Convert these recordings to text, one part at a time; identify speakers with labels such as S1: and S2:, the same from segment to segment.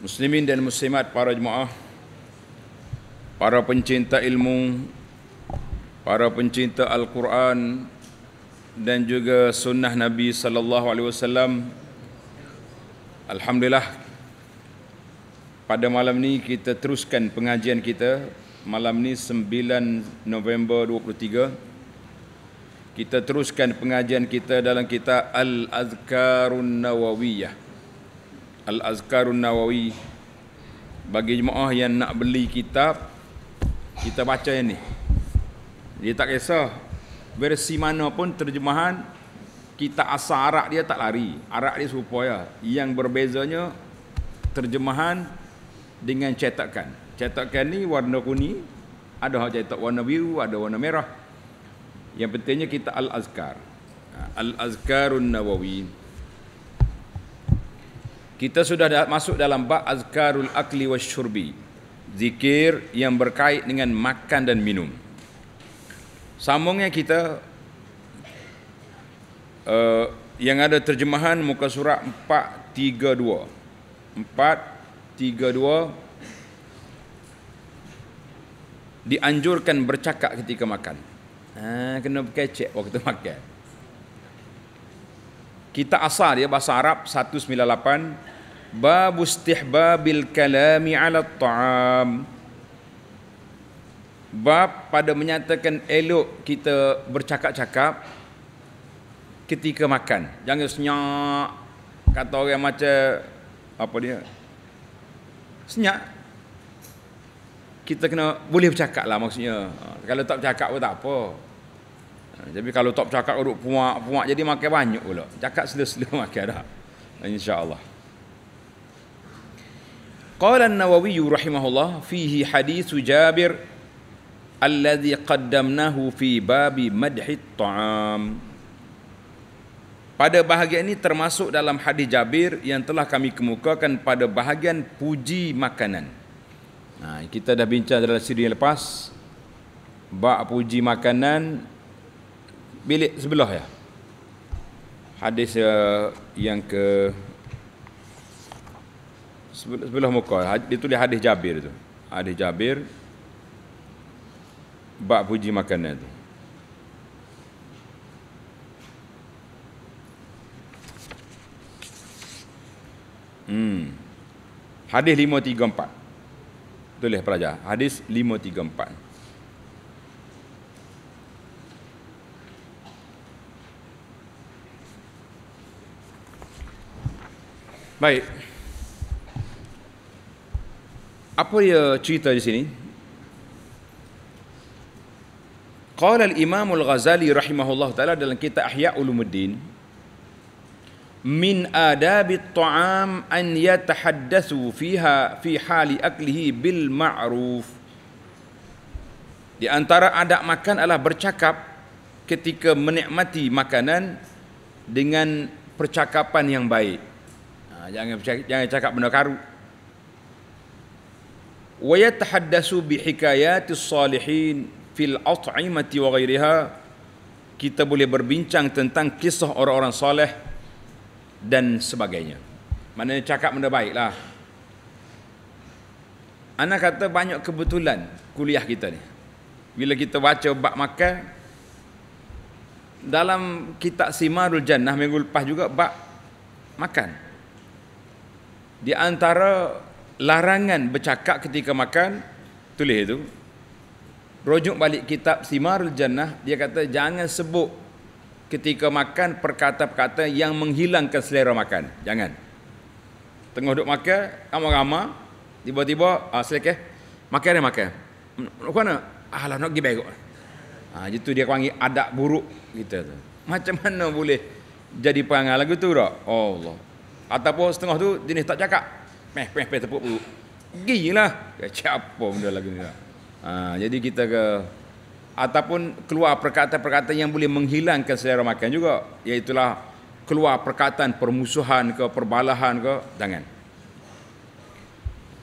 S1: Muslimin dan muslimat para jemaah Para pencinta ilmu Para pencinta Al-Quran Dan juga sunnah Nabi SAW Alhamdulillah Pada malam ni kita teruskan pengajian kita Malam ni 9 November 23 Kita teruskan pengajian kita dalam kitab Al-Azkarun Nawawiyah Al-Azkarun Nawawi bagi jemaah yang nak beli kitab kita baca yang ni dia tak kisah versi mana pun terjemahan kita asal arak dia tak lari arak dia supaya yang berbezanya terjemahan dengan cetakan cetakan ni warna kuning ada hak cetak warna biru ada warna merah yang pentingnya kita al-azkar ha, al-azkarun nawawi kita sudah masuk dalam bab azkarul akli wasyurbi zikir yang berkait dengan makan dan minum sambungnya kita uh, yang ada terjemahan muka surat 432 432 dianjurkan bercakap ketika makan ha, kena kecek waktu makan kita asal dia ya, bahasa Arab 198 bab istihbabil kalami ala ta'am bab pada menyatakan elok kita bercakap-cakap ketika makan jangan senyap kata orang macam apa dia senyap kita kena boleh bercakap lah maksudnya ha, kalau tak bercakap pun tak apa Ha, jadi kalau top cakap uruk puak-puak jadi makai banyak pula. Cakap selalu-selalu makan dah. Insya-Allah. Qala An-Nawawi rahimahullah fihi hadis Jabir alladhi qaddamnahu fi bab madhi ta'am. Pada bahagian ini termasuk dalam hadis Jabir yang telah kami kemukakan pada bahagian puji makanan. Nah, ha, kita dah bincang dalam siri yang lepas bak puji makanan bilik sebelah ya. Hadis uh, yang ke sebelah, sebelah muka dia tulis hadis Jabir tu. Hadis Jabir bab puji makanan tu. Hmm. Hadis 534. Tulis pelajar. Hadis 534. Baik. Apa dia cerita di sini? Qala al-Imam al-Ghazali rahimahullah taala dalam kitab Ihya Ulumuddin min adab at-ta'am an yatahaddatsu fiha fi hali aklihi bil ma'ruf. Di antara adab makan adalah bercakap ketika menikmati makanan dengan percakapan yang baik. Ha, jangan jangan cakap benda karu wa yatahaddasu bi hikayati salihin fil at'imati wa ghairiha kita boleh berbincang tentang kisah orang-orang soleh dan sebagainya maknanya cakap benda baiklah Anak kata banyak kebetulan kuliah kita ni. Bila kita baca bab makan dalam kitab Simarul Jannah minggu lepas juga bab makan di antara larangan bercakap ketika makan tulis itu rujuk balik kitab Simarul Jannah dia kata jangan sebut ketika makan perkata-perkata yang menghilangkan selera makan jangan tengah duduk makan ramai-ramai tiba-tiba ah selekeh makan dia makan nak mana alah nak pergi berok ah ha, itu dia panggil adab buruk kita tu macam mana boleh jadi perangai lagu tu dak oh Allah ataupun setengah tu jenis tak cakap peh peh peh tepuk perut gilalah kecap eh, apa benda lagi ni ha, jadi kita ke ataupun keluar perkataan-perkataan yang boleh menghilangkan selera makan juga iaitu keluar perkataan permusuhan ke perbalahan ke jangan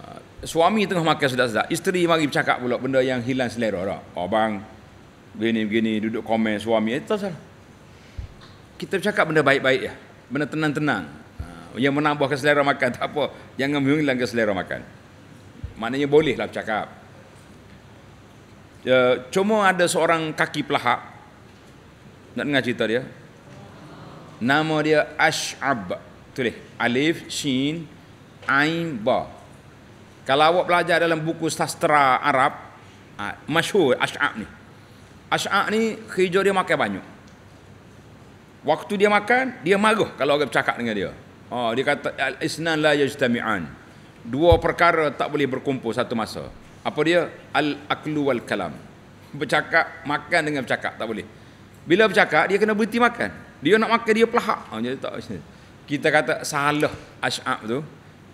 S1: ha, suami tengah makan sedap-sedap isteri mari bercakap pula benda yang hilang selera dah oh bang begini-begini duduk komen suami itu eh, salah kita bercakap benda baik-baik ya benda tenang-tenang yang menambahkan selera makan tak apa jangan menghilangkan selera makan maknanya bolehlah cakap ya, cuma ada seorang kaki pelahap nak dengar cerita dia nama dia Ash'ab tulis Alif Shin Ain Ba kalau awak belajar dalam buku sastra Arab ah, masyhur Ash'ab ni Ash'ab ni hijau dia makan banyak waktu dia makan dia marah kalau orang bercakap dengan dia Oh, dia kata isnan la yajtami'an. Dua perkara tak boleh berkumpul satu masa. Apa dia? Al aklu wal kalam. Bercakap makan dengan bercakap tak boleh. Bila bercakap dia kena berhenti makan. Dia nak makan dia pelahak. Oh, dia tak Kita kata salah asy'ab tu.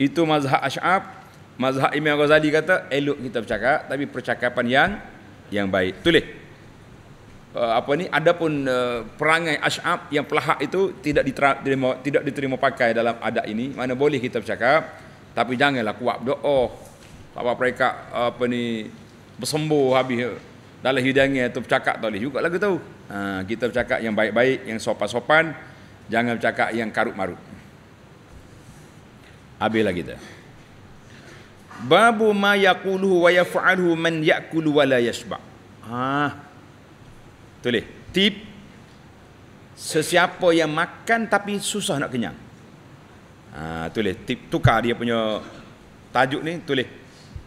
S1: Itu mazhab asy'ab. Mazhab Imam Ghazali kata elok kita bercakap tapi percakapan yang yang baik. Tulis. Eh, apa ni adapun uh, eh, perangai asy'ab yang pelahak itu tidak diterima tidak diterima pakai dalam adat ini mana boleh kita bercakap tapi janganlah kuat doa oh, apa mereka apa ni bersembuh habis eh, dalam hidangnya itu bercakap tak boleh juga lagu tu ha, kita bercakap yang baik-baik yang sopan-sopan jangan bercakap yang karut-marut habis lagi tu babu ma yaquluhu wa yaf'aluhu man yaqulu wa la yashba ha Tulis. Tip sesiapa yang makan tapi susah nak kenyang. Ha, tulis. Tip tukar dia punya tajuk ni tulis.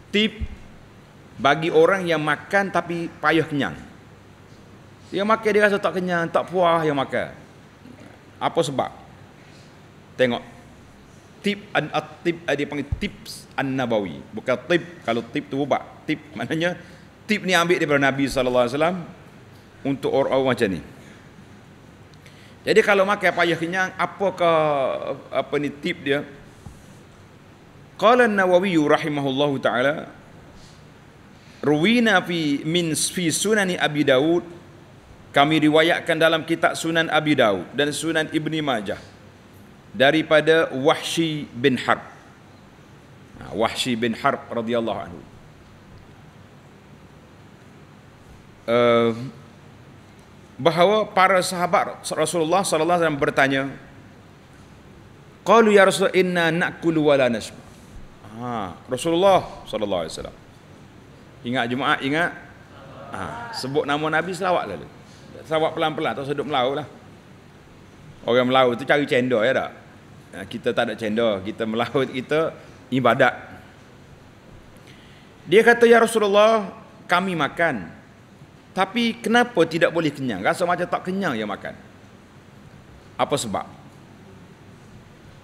S1: Tip bagi orang yang makan tapi payah kenyang. Dia makan dia rasa tak kenyang, tak puas yang makan. Apa sebab? Tengok tip an tip eh, dia panggil tips an nabawi bukan tip kalau tip tu ubat tip maknanya tip ni ambil daripada nabi saw untuk orang macam ni. Jadi kalau makan payah kenyang, apakah apa ni tip dia? Qala An-Nawawi rahimahullahu taala Ruwina fi min fi Sunan Abi Daud kami riwayatkan dalam kitab Sunan Abi Daud dan Sunan Ibni Majah daripada Wahshi bin Harb. Ha, Wahshi bin Harb radhiyallahu anhu. Uh, bahawa para sahabat Rasulullah sallallahu alaihi wasallam bertanya qalu ya rasul inna naqulu wa la nasma ha Rasulullah sallallahu alaihi wasallam ingat jumaat ingat ha sebut nama nabi selawat lalu selawat pelan-pelan tak sedut melau lah orang melau tu cari cendol ya tak ha, kita tak ada cendol kita melau kita ibadat dia kata ya Rasulullah kami makan tapi kenapa tidak boleh kenyang? Rasa macam tak kenyang yang makan. Apa sebab?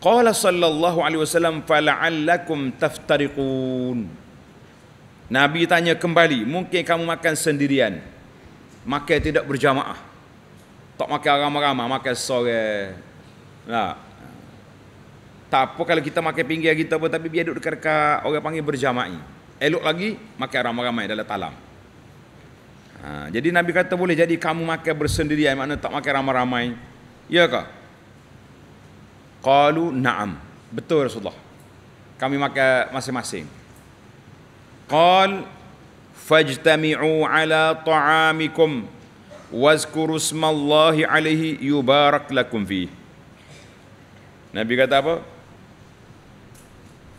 S1: Qala sallallahu alaihi wasallam fala'allakum taftariqun. Nabi tanya kembali, mungkin kamu makan sendirian. Makan tidak berjamaah. Tak makan ramai-ramai, makan sore. Nah. Tak apa kalau kita makan pinggir kita pun tapi biar duduk dekat-dekat orang panggil berjamaah. Elok lagi makan ramai-ramai dalam talam. Ha, jadi Nabi kata boleh jadi kamu makan bersendirian makna tak makan ramai-ramai. Ya ke? Qalu na'am. Betul Rasulullah. Kami makan masing-masing. Qal fajtami'u ala ta'amikum wazkuru smallahi alaihi yubarak lakum fi. Nabi kata apa?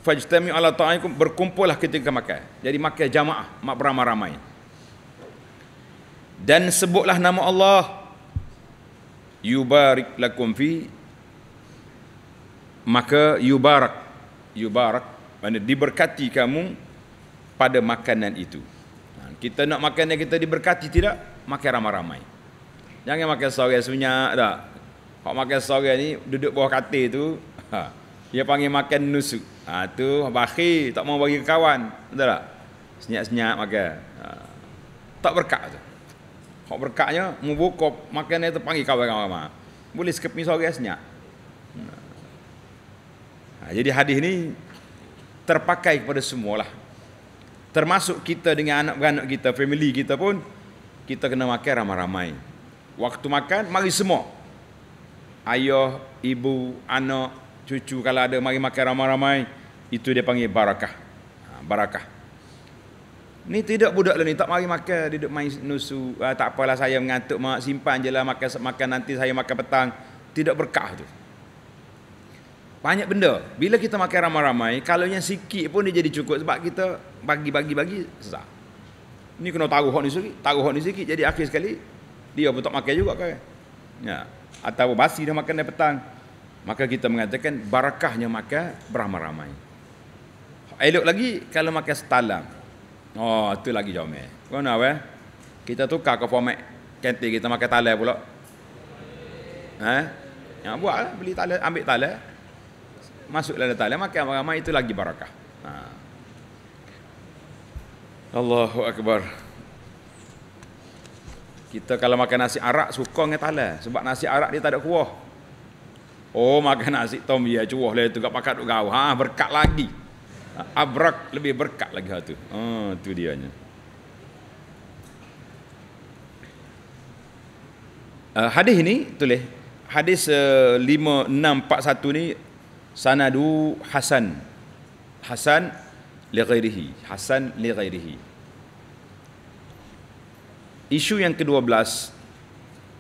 S1: Fajtami'u ala ta'amikum berkumpulah ketika makan. Jadi makan jamaah, mak beramai-ramai dan sebutlah nama Allah yubarik lakum fi maka yubarak yubarak mana diberkati kamu pada makanan itu ha, kita nak makan yang kita diberkati tidak makan ramai-ramai jangan makan sore senyap tak kalau makan sore ni duduk bawah katil tu ha, dia panggil makan nusu. ha, tu bakhir tak mau bagi kawan betul tak senyap-senyap makan ha, tak berkat tu kau berkatnya mubuk kok makan itu panggil kawan agama. Boleh skip misal gasnya. Nah, ha, jadi hadis ini terpakai kepada semua lah, Termasuk kita dengan anak-anak kita, family kita pun kita kena makan ramai-ramai. Waktu makan mari semua. Ayah, ibu, anak, cucu kalau ada mari makan ramai-ramai itu dia panggil barakah. Ha, barakah. Ni tidak budak lah ni tak mari makan dia duduk main nusu ah, tak apalah saya mengantuk mak simpan je lah makan makan nanti saya makan petang tidak berkah tu. Banyak benda bila kita makan ramai-ramai kalau yang sikit pun dia jadi cukup sebab kita bagi-bagi bagi sesak. Ni kena taruh hok ni sikit, taruh hok ni sikit jadi akhir sekali dia pun tak makan juga kan. Ya. Atau basi dah makan dari petang. Maka kita mengatakan barakahnya makan ramai ramai Elok lagi kalau makan setalang. Oh, itu lagi jomel. Kau nak apa? Eh? Kita tukar ke format kenti kita makai talar pula. Ha? Eh? Yang buat lah, beli talar, ambil talar. Masuklah dalam talar, makan apa? ramai itu lagi barakah. Ha. Allahu Akbar. Kita kalau makan nasi arak, suka dengan talar. Sebab nasi arak dia tak ada kuah. Oh, makan nasi tom, ya cuah lah itu. Kau pakai duk gawah, ha, berkat lagi abrak lebih berkat lagi hal tu. Ha oh, tu dianya. Uh, hadis ini tulis hadis uh, 5641 ni sanadu hasan. Hasan li ghairihi, hasan li ghairihi. Isu yang ke-12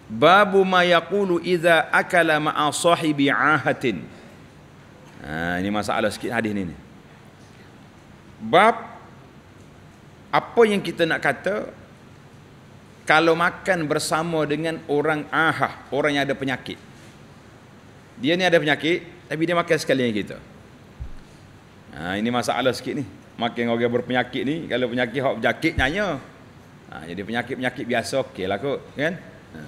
S1: Babu ma yaqulu idza akala ma'a sahibi ahatin. Ha, ini masalah sikit hadis ni. ni bab apa yang kita nak kata kalau makan bersama dengan orang ahah, orang yang ada penyakit. Dia ni ada penyakit tapi dia makan sekali dengan kita. Ha, ini masalah sikit ni. Makin orang berpenyakit ni, kalau penyakit hok penyakit nyanya. Ha, jadi penyakit-penyakit biasa okeylah kot, kan? Ha.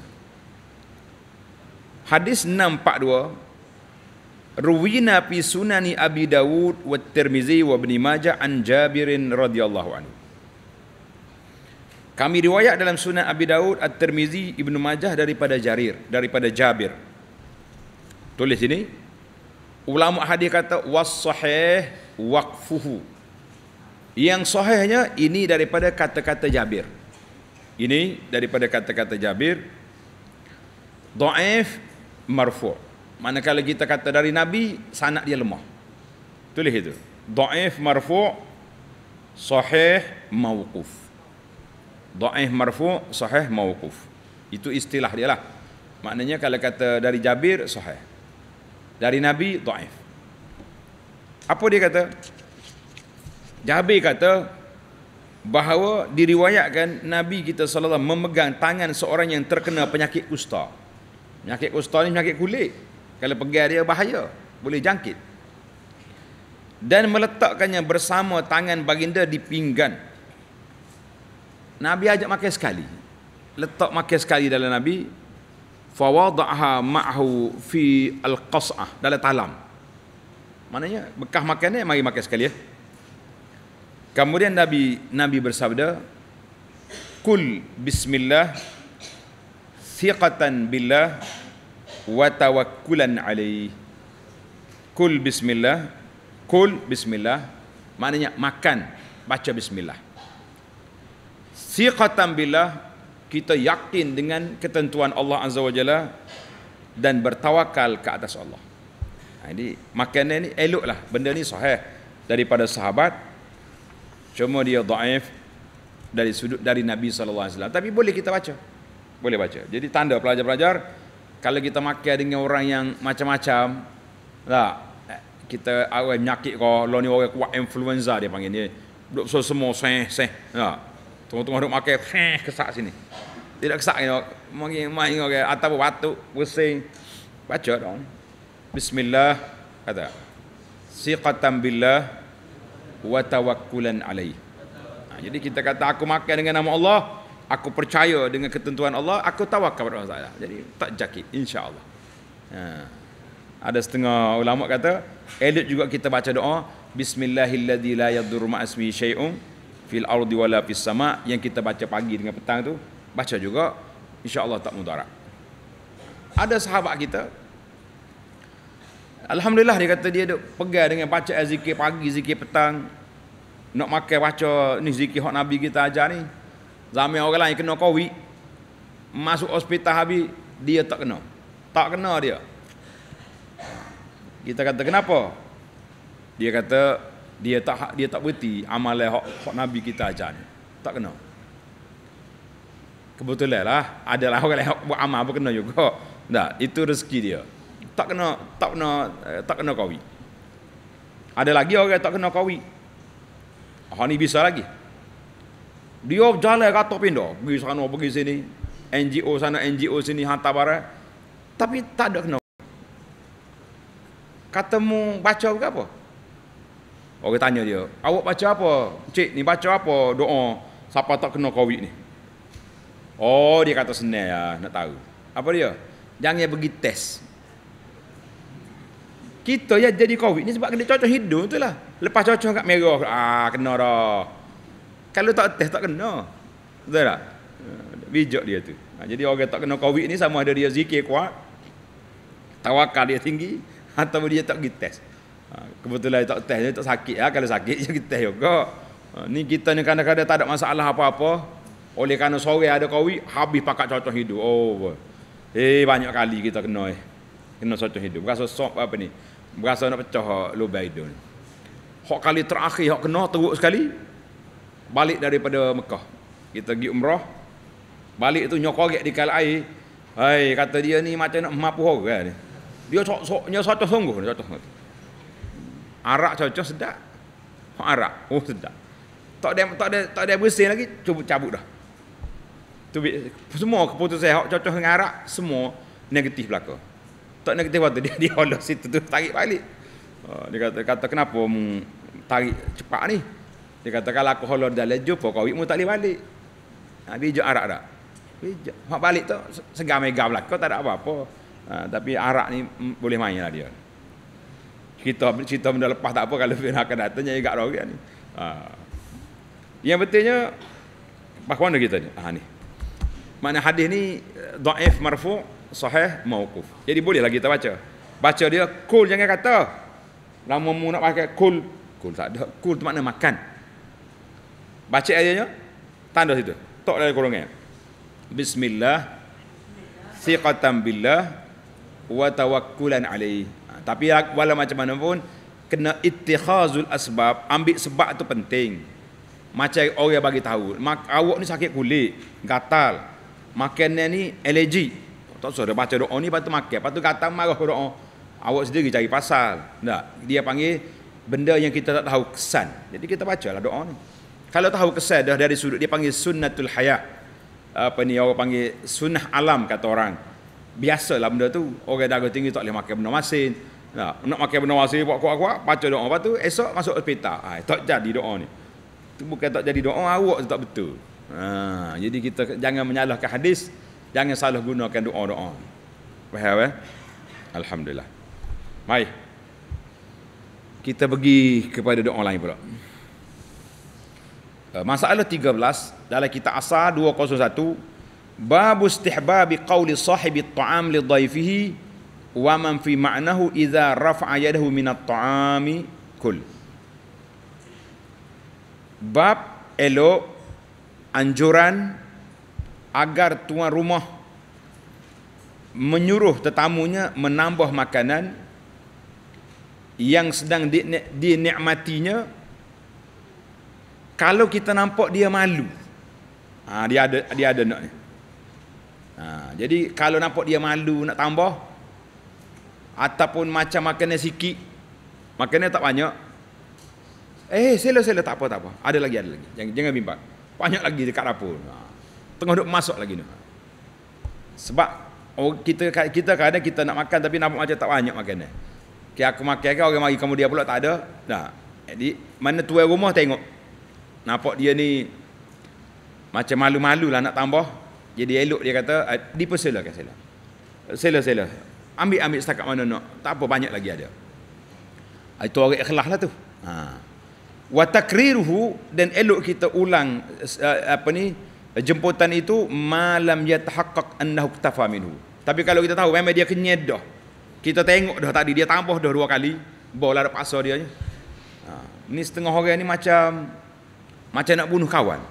S1: Hadis 642 Ruwina fi sunani Abi Dawud wa Tirmizi wa Ibn Majah an Jabirin radhiyallahu anhu. Kami riwayat dalam sunan Abi Dawud At-Tirmizi Ibn Majah daripada Jarir Daripada Jabir Tulis sini Ulama hadis kata Was sahih waqfuhu Yang sahihnya ini daripada kata-kata Jabir Ini daripada kata-kata Jabir Da'if marfu' Manakala kita kata dari Nabi, sanak dia lemah. Tulis itu. Da'if marfu' sahih mawquf. Da'if marfu' sahih mawquf. Itu istilah dia lah. Maknanya kalau kata dari Jabir, sahih. Dari Nabi, da'if. Apa dia kata? Jabir kata, bahawa diriwayatkan Nabi kita SAW memegang tangan seorang yang terkena penyakit kusta. Penyakit kusta ni penyakit kulit. Kalau pegang dia bahaya, boleh jangkit. Dan meletakkannya bersama tangan baginda di pinggan. Nabi ajak makan sekali. Letak makan sekali dalam Nabi. Fawadha'ha ma'hu fi al-qas'ah. Dalam talam. Maknanya bekah makan ni mari makan sekali ya. Kemudian Nabi Nabi bersabda, "Kul bismillah siqatan billah wa tawakkulan alaihi kul bismillah kul bismillah maknanya makan baca bismillah siqatan billah kita yakin dengan ketentuan Allah azza wajalla dan bertawakal ke atas Allah ha, Ini makanan ni eloklah benda ni sahih daripada sahabat cuma dia dhaif dari sudut dari Nabi sallallahu alaihi wasallam tapi boleh kita baca boleh baca jadi tanda pelajar-pelajar kalau kita makan dengan orang yang macam-macam lah eh, kita awal menyakit kau lo ni orang kuat influenza dia panggil ni, duduk semua semua seh seh lah tengah-tengah duduk makan seh kesak sini tidak kesak ni mungkin main orang atau batuk pusing baca dong bismillah kata siqatan billah wa tawakkulan alaih ha, jadi kita kata aku makan dengan nama Allah aku percaya dengan ketentuan Allah, aku tawakal kepada Allah Ta'ala. Jadi tak jakit, insyaAllah. Ha. Ada setengah ulama kata, elok juga kita baca doa, Bismillahilladzi la yadur ma'asmi syai'um fil ardi wala fis sama' yang kita baca pagi dengan petang tu, baca juga, insyaAllah tak mudarat. Ada sahabat kita, Alhamdulillah dia kata dia duk pegang dengan baca zikir pagi, zikir petang, nak makan baca ni zikir hak Nabi kita ajar ni, Zaman orang lain kena COVID Masuk hospital habis Dia tak kena Tak kena dia Kita kata kenapa? Dia kata Dia tak dia tak berhenti amalan hak, hak Nabi kita ajar Tak kena Kebetulan lah Adalah orang lain buat amal pun kena juga Tak, itu rezeki dia Tak kena Tak kena eh, Tak kena kawi. Ada lagi orang yang tak kena kawi. Orang ni bisa lagi dia jalan kata pindah. Pergi sana, pergi sini. NGO sana, NGO sini, hantar barang. Tapi tak ada kena. Katamu baca ke apa? Orang tanya dia, awak baca apa? Cik ni baca apa doa siapa tak kena COVID ni? Oh dia kata senang ya, nak tahu. Apa dia? Jangan pergi test. Kita ya jadi COVID ni sebab kena cocok hidung tu lah. Lepas cocok kat merah, ah kena dah. Kalau tak test tak kena. Betul tak? Eh, bijak dia tu. Ha, jadi orang tak kena covid ni sama ada dia zikir kuat, tawakal dia tinggi atau dia tak pergi test. Ha, kebetulan dia tak test dia tak sakit ya. kalau sakit dia kita juga. ni kita ni kadang-kadang tak ada masalah apa-apa. Oleh kerana sore ada covid habis pakat cocok hidup. Oh. Boy. Eh banyak kali kita kena eh. Kena cocok hidup. Berasa sok apa ni? Berasa nak pecah lubang hidung. Hak kali terakhir hak kena teruk sekali, balik daripada Mekah. Kita pergi umrah. Balik tu nyokorek di kal air. Hai kata dia ni macam nak mampu orang kan? Dia sok-soknya satu sungguh ni satu Arak cocok sedap. Hak arak. Oh sedap. Tak ada tak ada tak ada bersih lagi cuba cabut dah. Tu semua keputusan hak cocok dengan arak semua negatif belaka. Tak negatif waktu dia di hola situ tu tarik balik. Ah, dia kata kata kenapa mu tarik cepat ni? Dia kata kalau aku holor dalam jumpa kau mu tak boleh balik. Ha, bijak arak dak. Bijak. Mak balik tu segar mega lah. Kau tak ada apa-apa. Ha, tapi arak ni m- boleh main lah dia. Kita cerita benda lepas tak apa kalau bila akan datang jadi gak rogi ni. Ha. Yang pentingnya pas mana kita ni? Ha ni. Mana hadis ni eh, dhaif marfu sahih mauquf. Jadi bolehlah kita baca. Baca dia kul jangan kata. Lama mu nak pakai kul. Kul tak ada. Kul tu makna makan. Baca ayatnya tanda situ. Tok dari kurungnya. Bismillah. Siqatan billah wa tawakkulan alaihi. Ha, tapi ya, wala macam mana pun kena ittikhazul asbab, ambil sebab tu penting. Macam orang bagi tahu, awak ni sakit kulit, gatal. Makanan ni alergi. Tak usah dia baca doa ni patut makan, patut gatal marah doa. Awak sendiri cari pasal. Tak, dia panggil benda yang kita tak tahu kesan. Jadi kita baca lah doa ni. Kalau tahu kesal dah dari sudut dia panggil sunnatul haya, Apa ni orang panggil sunnah alam kata orang. Biasalah benda tu. Orang darah tinggi tak boleh makan benda masin. Nah, nak makan benda masin buat kuat-kuat, baca doa lepas tu esok masuk hospital. Ha, tak jadi doa ni. Itu bukan tak jadi doa, awak tak betul. Ha, jadi kita jangan menyalahkan hadis, jangan salah gunakan doa-doa. Faham eh? Alhamdulillah. Mai. Kita pergi kepada doa lain pula. Eh, masalah 13 dalam kitab asar 201 bab istihbabi qauli sahibi at'am li dhaifihi wa man fi ma'nahu idza rafa'a yadahu min at'ami kul bab elo anjuran agar tuan rumah menyuruh tetamunya menambah makanan yang sedang dinikmatinya kalau kita nampak dia malu ha, dia ada dia ada nak ha, jadi kalau nampak dia malu nak tambah ataupun macam makannya sikit makannya tak banyak eh selo selo tak apa tak apa ada lagi ada lagi jangan jangan bimbang banyak lagi dekat dapur ha, tengah duk masuk lagi ni sebab oh, kita kita kadang kita nak makan tapi nampak macam tak banyak makannya Okay, aku makan ke orang kamu dia pula tak ada. Nah, Jadi mana tuan rumah tengok nampak dia ni macam malu-malu lah nak tambah jadi elok dia kata eh, dipersilakan sila sila sila ambil ambil setakat mana nak tak apa banyak lagi ada ah, itu orang ikhlas lah tu ha. wa dan elok kita ulang eh, apa ni jemputan itu malam yatahaqqaq annahu iktafa minhu tapi kalau kita tahu memang dia kenyed dah kita tengok dah tadi dia tambah dah dua kali bola ada pasal dia ha. ni setengah orang ni macam macam nak bunuh kawan.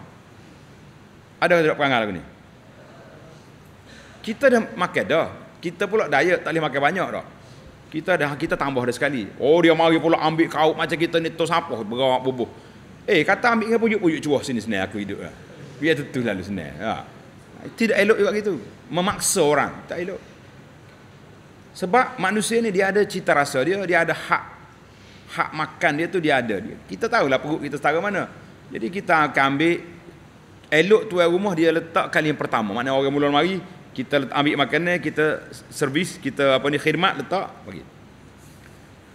S1: Ada tak perangai lagu ni? Kita dah makan dah. Kita pula diet tak boleh makan banyak dah. Kita dah kita tambah dah sekali. Oh dia mari pula ambil kau macam kita ni tu siapa berak bubuh. Eh kata ambil ke pujuk-pujuk cuah sini sini aku hidup lah. Biar tentu lalu sini. Ha. Tidak elok juga gitu. Memaksa orang. Tak elok. Sebab manusia ni dia ada cita rasa dia. Dia ada hak. Hak makan dia tu dia ada. Kita tahulah perut kita setara mana. Jadi kita akan ambil elok tuan rumah dia letak kali yang pertama. Mana orang mula mari kita ambil makanan, kita servis, kita apa ni khidmat letak bagi.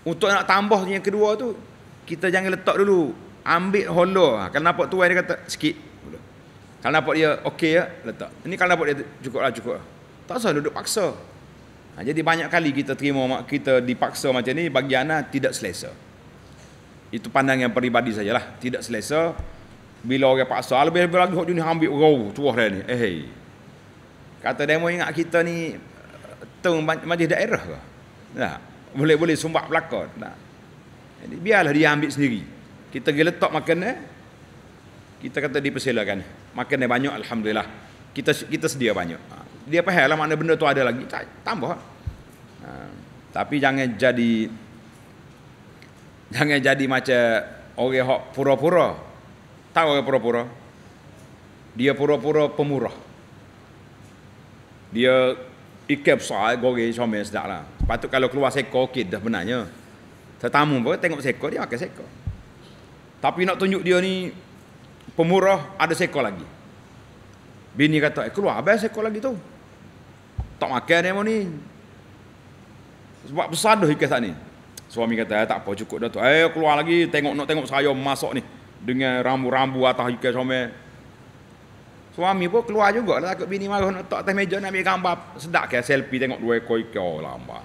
S1: Untuk nak tambah yang kedua tu kita jangan letak dulu. Ambil holo. Ha, kalau nampak tuan dia kata sikit. Kalau nampak dia okey ya, letak. Ini kalau nampak dia cukup lah, cukup lah. Tak usah duduk paksa. Ha, jadi banyak kali kita terima, kita dipaksa macam ni, bagi anak tidak selesa. Itu pandangan peribadi sajalah. Tidak selesa bila orang paksa lebih lebih lagi hok ni ambil raw tuah dia ni. Eh. Hey. Kata demo ingat kita ni tung majlis daerah ke? Tak. Boleh-boleh sumbat belakang. Tak. Jadi biarlah dia ambil sendiri. Kita pergi letak makan eh. Kita kata dipersilakan. Makan banyak alhamdulillah. Kita kita sedia banyak. Ha. Dia faham lah mana benda tu ada lagi. tambah. Ha. Tapi jangan jadi Jangan jadi macam orang hok pura-pura. Tahu orang pura-pura? Dia pura-pura pemurah. Dia ikan besar, goreng, comel, sedap lah. Patut kalau keluar seko, okey dah benarnya. Tetamu pun tengok seko, dia makan seko. Tapi nak tunjuk dia ni pemurah, ada seko lagi. Bini kata, eh, keluar habis seko lagi tu. Tak makan dia mau ni. Sebab besar dah ikan saat ni. Suami kata eh, tak apa cukup dah tu. Eh keluar lagi tengok nak tengok saya masuk ni dengan rambu-rambu atas ikan suami. Suami pun keluar juga lah takut bini marah nak tak atas meja nak ambil gambar sedap ke selfie tengok dua ekor ikan oh, lama.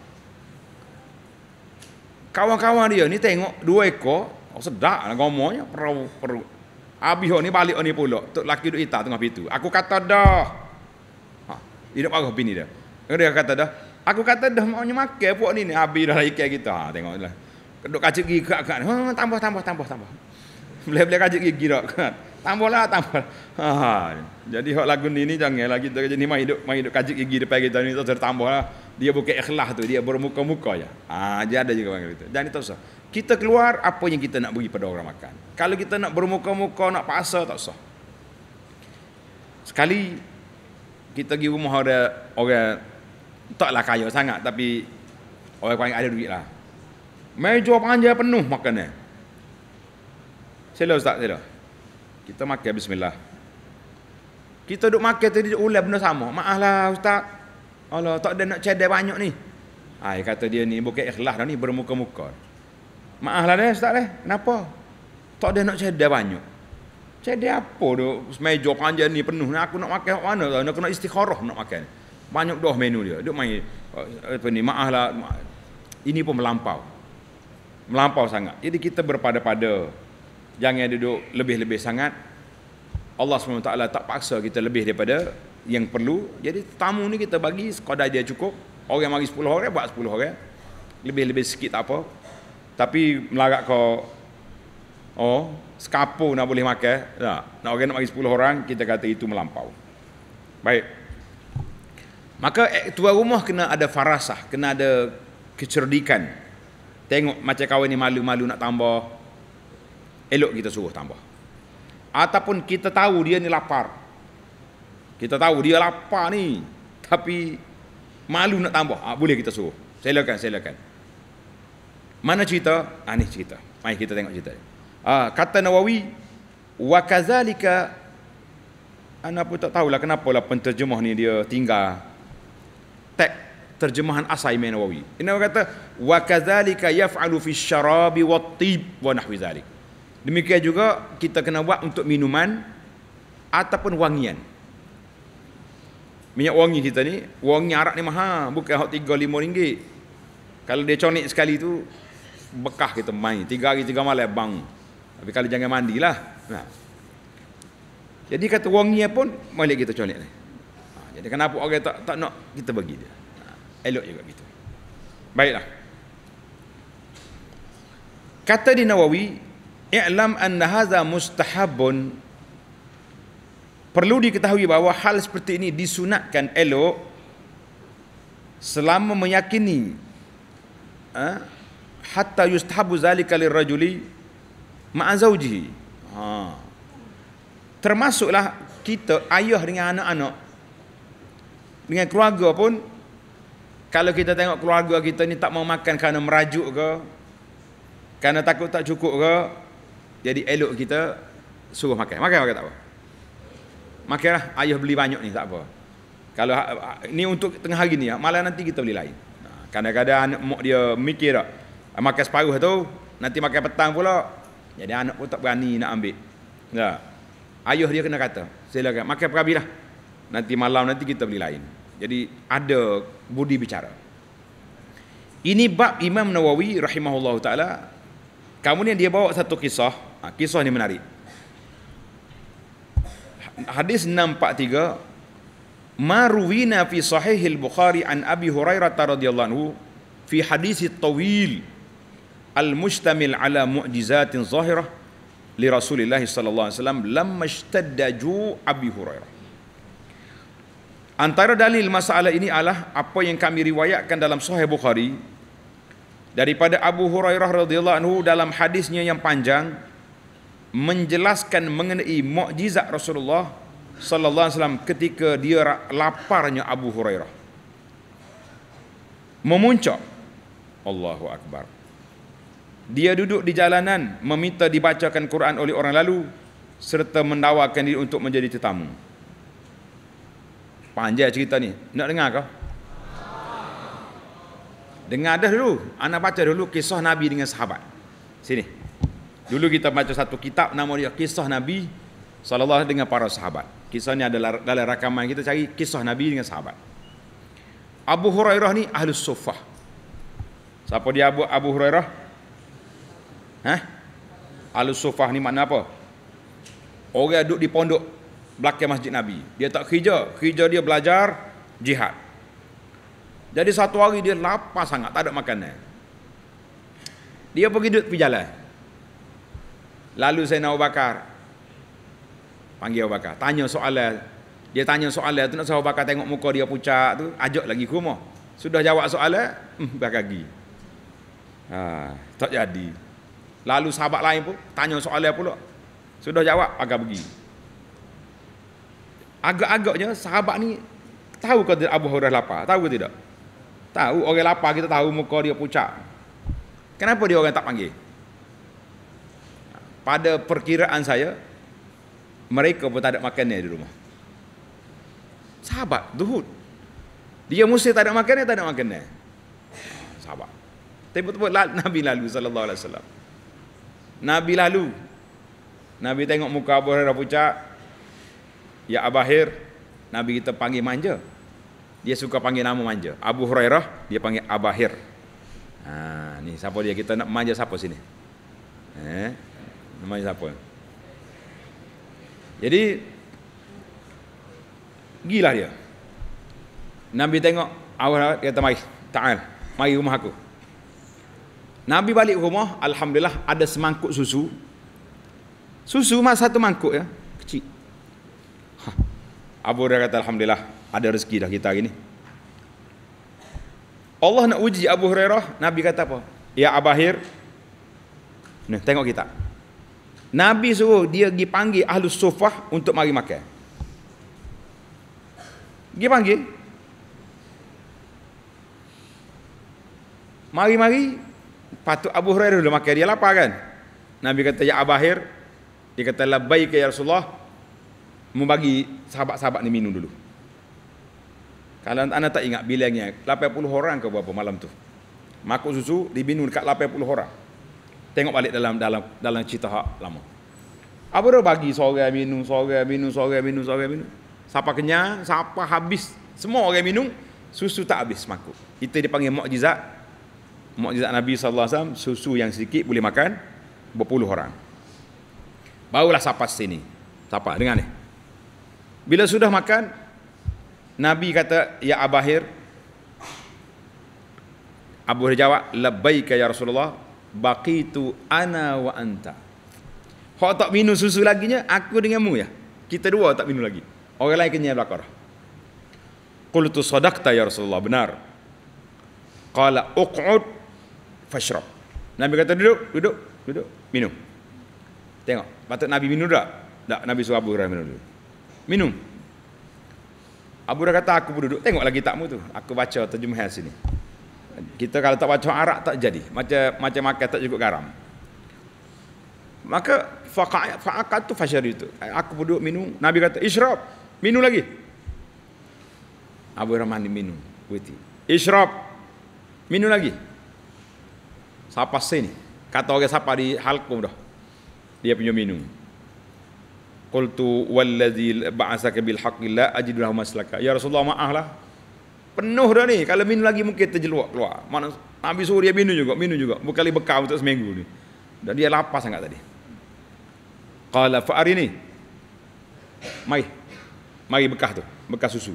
S1: Kawan-kawan dia ni tengok dua ekor oh, sedap lah gomonya perahu Habis ni balik ni pula Tuk laki duk hitam tengah pintu. Aku kata dah. Ha, dia marah bini dia. Dia kata dah, Aku kata dah maunya makan puak ni ni habis dah lah ikan kita. Ha tengoklah. Kedok kacik gigi kak kak. Ha tambah tambah tambah tambah. Boleh-boleh kacik gigi dak Tambahlah tambah. Ha, ha. Jadi hak lagu ni ni lagi. kita kerja ni mai hidup mai hidup kacik gigi depan kita ni tak tambahlah. Dia bukan ikhlas tu, dia bermuka-muka je. Ha dia ada juga panggil itu. Dan itu sah. Kita keluar apa yang kita nak bagi pada orang makan. Kalau kita nak bermuka-muka nak paksa tak sah. Sekali kita pergi rumah ada orang taklah kaya sangat tapi orang paling ada duit lah meja panjang penuh makanan sila ustaz sila kita makan bismillah kita duduk makan tadi ulah benda sama maaf lah ustaz Allah tak ada nak cedai banyak ni Ay, kata dia ni bukan ikhlas dah ni bermuka-muka maaf lah dia ustaz lah kenapa tak ada nak cedai banyak cedai apa tu meja panjang ni penuh ni aku nak makan mana nak kena istikharah nak makan ni banyak dah menu dia dia main eh, apa ni maahlah ini pun melampau melampau sangat jadi kita berpada-pada jangan duduk lebih-lebih sangat Allah SWT tak paksa kita lebih daripada yang perlu jadi tamu ni kita bagi sekadar dia cukup orang mari 10 orang buat 10 orang lebih-lebih sikit tak apa tapi melarat kau oh sekapu nak boleh makan tak nak orang nak bagi 10 orang kita kata itu melampau baik Maka eh, tuan rumah kena ada farasah, kena ada kecerdikan. Tengok macam kawan ni malu-malu nak tambah. Elok kita suruh tambah. Ataupun kita tahu dia ni lapar. Kita tahu dia lapar ni. Tapi malu nak tambah. Ha, boleh kita suruh. Silakan, silakan. Mana cerita? Ah, cerita. Mari kita tengok cerita. Ah, kata Nawawi, wa kazalika, anak pun tak tahulah kenapa lah penterjemah ni dia tinggal teks terjemahan Asaimi Nawawi. Inna kata wa kadzalika yaf'alu fi syarabi wat tib wa nahwi zalik. Demikian juga kita kena buat untuk minuman ataupun wangian. Minyak wangi kita ni, wangi arak ni mahal, bukan hak 3 5 ringgit. Kalau dia conik sekali tu bekah kita main Tiga hari tiga malam bang. Tapi kalau jangan mandilah. Nah. Jadi kata wangi pun boleh kita conik ni. Jadi kenapa orang tak tak nak kita bagi dia. Ha, elok juga gitu. Baiklah. Kata di Nawawi, i'lam anna hadza mustahabun. Perlu diketahui bahawa hal seperti ini disunatkan elok selama meyakini ha? hatta yustahabu zalika lirajuli ma'a zawjihi. Ha. Termasuklah kita ayah dengan anak-anak dengan keluarga pun kalau kita tengok keluarga kita ni tak mau makan kerana merajuk ke kerana takut tak cukup ke jadi elok kita suruh makan makan apa tak apa lah. ayah beli banyak ni tak apa kalau ah, ah, ni untuk tengah hari ni ah, malam nanti kita beli lain kadang-kadang anak mak dia mikir tak makan separuh tu nanti makan petang pula jadi anak pun tak berani nak ambil ya. ayah dia kena kata silakan makan perabilah nanti malam nanti kita beli lain. Jadi ada budi bicara. Ini bab Imam Nawawi rahimahullahu taala. Kemudian dia bawa satu kisah. Ha, kisah ini menarik. Hadis 643 Marwina fi sahihil Bukhari an Abi Hurairah radhiyallahu anhu fi hadis tawil al-mustamil ala mu'jizatin zahirah li Rasulillah sallallahu alaihi wasallam lamma ishtadda ju Abi Hurairah Antara dalil masalah ini adalah apa yang kami riwayatkan dalam Sahih Bukhari daripada Abu Hurairah radhiyallahu anhu dalam hadisnya yang panjang menjelaskan mengenai mukjizat Rasulullah sallallahu alaihi wasallam ketika dia laparnya Abu Hurairah. Memuncak Allahu akbar. Dia duduk di jalanan meminta dibacakan Quran oleh orang lalu serta mendawakan diri untuk menjadi tetamu. Panjang cerita ni. Nak dengar kau? Dengar dah dulu. Anak baca dulu kisah Nabi dengan sahabat. Sini. Dulu kita baca satu kitab nama dia Kisah Nabi sallallahu alaihi dengan para sahabat. Kisah ni adalah dalam rakaman kita cari kisah Nabi dengan sahabat. Abu Hurairah ni ahli sufah. Siapa dia Abu Abu Hurairah? Hah? Ahli sufah ni makna apa? Orang duduk di pondok belakang masjid Nabi. Dia tak kerja, kerja dia belajar jihad. Jadi satu hari dia lapar sangat, tak ada makanan. Dia pergi duduk pergi jalan. Lalu saya nak Bakar. Panggil Abu Bakar, tanya soalan. Dia tanya soalan tu nak Abu Bakar tengok muka dia pucat tu, ajak lagi ke rumah. Sudah jawab soalan, hmm, bakar lagi. Ha, tak jadi. Lalu sahabat lain pun tanya soalan pula. Sudah jawab, agak pergi agak-agaknya sahabat ni tahu ke Abu Hurairah lapar? Tahu ke tidak? Tahu orang lapar kita tahu muka dia pucat. Kenapa dia orang tak panggil? Pada perkiraan saya mereka pun tak ada makannya di rumah. Sahabat Duhud. Dia mesti tak ada makannya, tak ada makannya. Sahabat. tiba betul Nabi lalu sallallahu alaihi wasallam. Nabi lalu. Nabi tengok muka Abu Hurairah pucat, Ya Abahir, Nabi kita panggil manja. Dia suka panggil nama manja. Abu Hurairah, dia panggil Abahir. Ha, ni siapa dia? Kita nak manja siapa sini? Eh, nama siapa? Jadi, gila dia. Nabi tengok, Abu Hurairah kata, mari, ta'al, mari rumah aku. Nabi balik rumah, Alhamdulillah, ada semangkuk susu. Susu mas satu mangkuk ya. Abu Hurairah kata Alhamdulillah ada rezeki dah kita hari ni Allah nak uji Abu Hurairah Nabi kata apa Ya Abahir Nih, tengok kita Nabi suruh dia pergi panggil ahli sufah untuk mari makan pergi panggil mari-mari patut Abu Hurairah dulu makan dia lapar kan Nabi kata Ya Abahir dia kata labbaik ya Rasulullah mau bagi sahabat-sahabat ni minum dulu. Kalau anda tak ingat bilangnya 80 orang ke berapa malam tu. Makuk susu dibinum dekat 80 orang. Tengok balik dalam dalam dalam cerita hak lama. Apa dia bagi seorang minum, seorang minum, seorang minum, seorang minum. Siapa kenyang, siapa habis semua orang minum, susu tak habis makuk. Itu dipanggil mukjizat. Mukjizat Nabi sallallahu alaihi wasallam, susu yang sedikit boleh makan berpuluh orang. Barulah siapa sini. sapa dengar ni? Bila sudah makan Nabi kata Ya Abahir Abu Hurairah jawab Labbaika ya Rasulullah Baqitu ana wa anta Kau tak minum susu lagi nya? Aku dengan mu ya Kita dua tak minum lagi Orang lain kenyai belakar Qultu sadaqta ya Rasulullah Benar Qala uq'ud Fashrab Nabi kata duduk Duduk Duduk Minum Tengok Patut Nabi minum tak? Tak Nabi suruh Abu Hurairah minum dulu Minum. Abu dah kata aku duduk tengoklah kitabmu tu. Aku baca terjemahan sini. Kita kalau tak baca arak tak jadi. Macam macam makan tak cukup garam. Maka faqa'at faqa'at tu fasyari tu. Aku duduk minum. Nabi kata, "Isyrab, minum lagi." Abu Rahman minum. Berhenti. "Isyrab, minum lagi." Siapa sini? Kata orang siapa di halkum dah. Dia punya minum qultu wallazi ba'asaka bil haqqi la ajidu lahu maslaka ya rasulullah maaflah penuh dah ni kalau minum lagi mungkin terjeluak keluar mana nabi suruh dia minum juga minum juga bukan bekal untuk seminggu ni dan dia lapar sangat tadi qala fa arini mai mai bekas tu bekas susu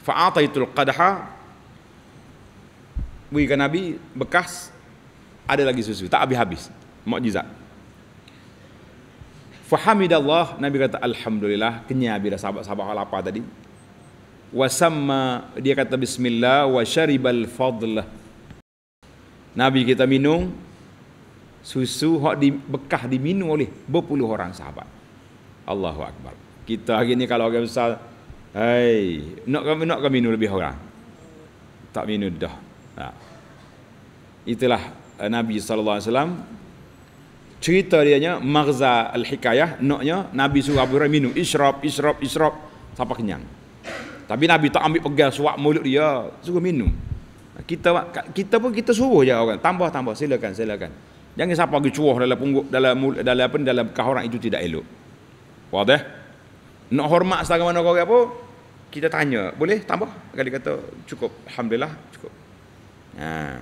S1: fa ataitul qadha bagi nabi bekas ada lagi susu tak habis-habis mukjizat Fahamidallah Nabi kata Alhamdulillah Kenyah bila sahabat-sahabat hal apa tadi Wasamma Dia kata Bismillah Wa syaribal fadl Nabi kita minum Susu Hak di bekah diminum oleh Berpuluh orang sahabat Allahu Akbar Kita hari ni kalau orang besar Hei Nak kami nak minum lebih orang Tak minum dah ha. Itulah eh, Nabi SAW cerita dia nya maghza al hikayah noknya nabi suruh Abu Hurairah minum israf israf israf sampai kenyang tapi nabi tak ambil pegang suap mulut dia suruh minum kita kita pun kita suruh je orang tambah tambah silakan silakan jangan siapa pergi cuah dalam punggung dalam dalam apa dalam kah orang itu tidak elok wadah nak hormat sedang mana kau apa kita tanya boleh tambah kali kata cukup alhamdulillah cukup ha.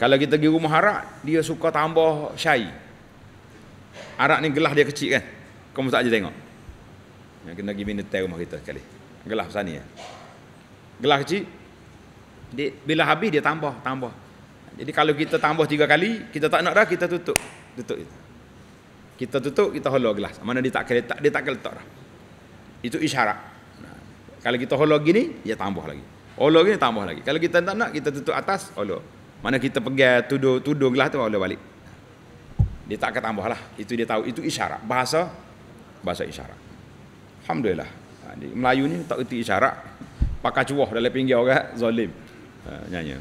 S1: Kalau kita pergi rumah harap, dia suka tambah syai. Arak ni gelah dia kecil kan. Kau mesti aja tengok. Yang kena pergi minta rumah kita sekali. Gelah besar ni. Ya. Gelah kecil. Dia, bila habis dia tambah, tambah. Jadi kalau kita tambah tiga kali, kita tak nak dah, kita tutup. Tutup itu. Kita tutup, kita holo gelas. Mana dia tak akan dia tak akan dah. Itu isyarat. Nah, kalau kita holo gini, dia tambah lagi. Holo gini, tambah lagi. Kalau kita tak nak, kita tutup atas, holo. Mana kita pegang tuduh, tuduh gelas tu, holo balik dia tak akan tambah lah. Itu dia tahu. Itu isyarat. Bahasa, bahasa isyarat. Alhamdulillah. Ha, Melayu ni tak kerti isyarat. Pakai cuah dalam pinggir orang. Zalim. Ha, nyanyi.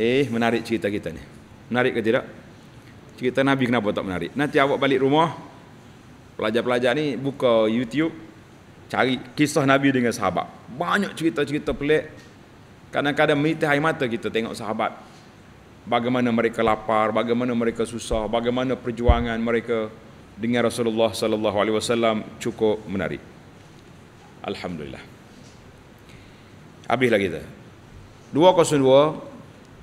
S1: Eh, menarik cerita kita ni. Menarik ke tidak? Cerita Nabi kenapa tak menarik? Nanti awak balik rumah. Pelajar-pelajar ni buka YouTube. Cari kisah Nabi dengan sahabat. Banyak cerita-cerita pelik. Kadang-kadang menitih air mata kita tengok sahabat bagaimana mereka lapar, bagaimana mereka susah, bagaimana perjuangan mereka dengan Rasulullah sallallahu alaihi wasallam cukup menarik. Alhamdulillah. Habis lagi tu. 202